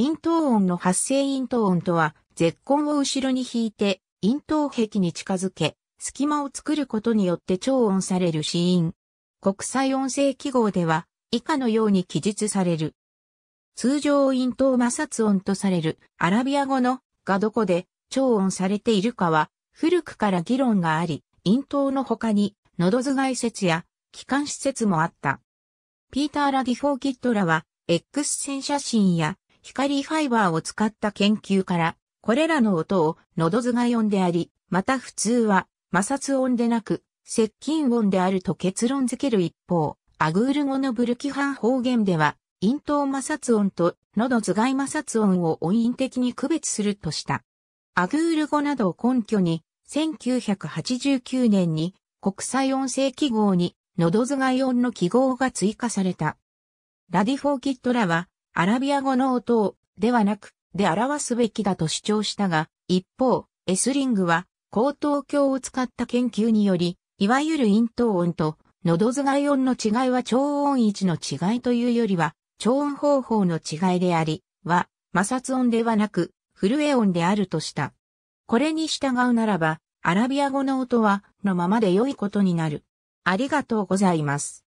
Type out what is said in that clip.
咽頭音の発生咽頭音とは、絶根を後ろに引いて、咽頭壁に近づけ、隙間を作ることによって超音される死因。国際音声記号では、以下のように記述される。通常咽頭摩擦音とされるアラビア語のがどこで超音されているかは、古くから議論があり、咽頭の他に、喉頭蓋説や、気管施設もあった。ピーター・ラディフォーキットラは、X 線写真や光ファイバーを使った研究から、これらの音を喉頭が音であり、また普通は摩擦音でなく、接近音であると結論付ける一方、アグール語のブルキハン方言では、咽頭摩擦音と喉頭蓋摩擦音を音韻的に区別するとした。アグール語などを根拠に、1989年に国際音声記号に喉頭蓋音の記号が追加された。ラディフォーキットらは、アラビア語の音を、ではなく、で表すべきだと主張したが、一方、エスリングは、高等教を使った研究により、いわゆる咽頭音と、喉頭音の違いは超音位置の違いというよりは、超音方法の違いであり、は、摩擦音ではなく、震え音であるとした。これに従うならば、アラビア語の音は、のままで良いことになる。ありがとうございます。